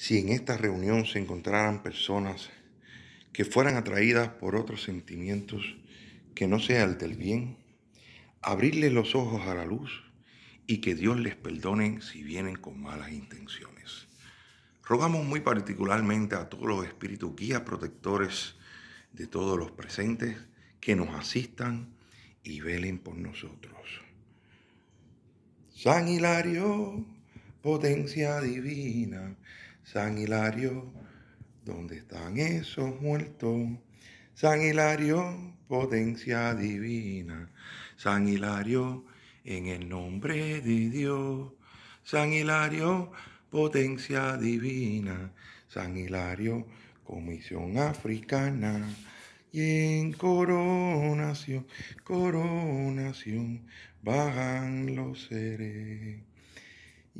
si en esta reunión se encontraran personas que fueran atraídas por otros sentimientos que no sean el del bien, abrirles los ojos a la luz y que Dios les perdone si vienen con malas intenciones. Rogamos muy particularmente a todos los espíritus guías protectores de todos los presentes que nos asistan y velen por nosotros. San Hilario, potencia divina San Hilario, ¿dónde están esos muertos? San Hilario, potencia divina. San Hilario, en el nombre de Dios. San Hilario, potencia divina. San Hilario, comisión africana. Y en coronación, coronación, bajan los seres.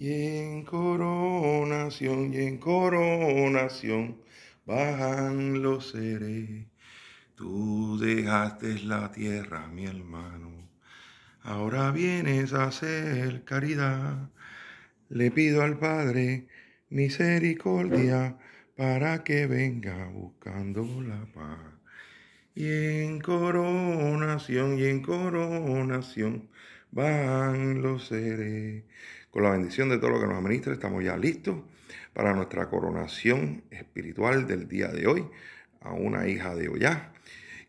Y en coronación, y en coronación bajan los seres. Tú dejaste la tierra, mi hermano. Ahora vienes a hacer caridad. Le pido al Padre misericordia para que venga buscando la paz. Y en coronación, y en coronación van los seres. Con la bendición de todo lo que nos administra, estamos ya listos para nuestra coronación espiritual del día de hoy a una hija de Ollá.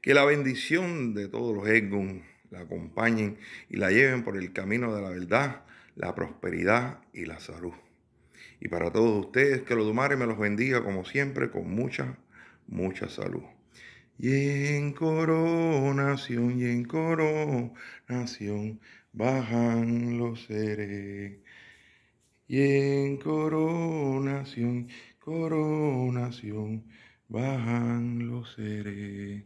Que la bendición de todos los egun la acompañen y la lleven por el camino de la verdad, la prosperidad y la salud. Y para todos ustedes, que los Dumare me los bendiga como siempre con mucha, mucha salud. Y en coronación, y en coronación, bajan los seres. Y en coronación, coronación, bajan los seres.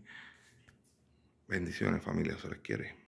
Bendiciones familia, se les quiere.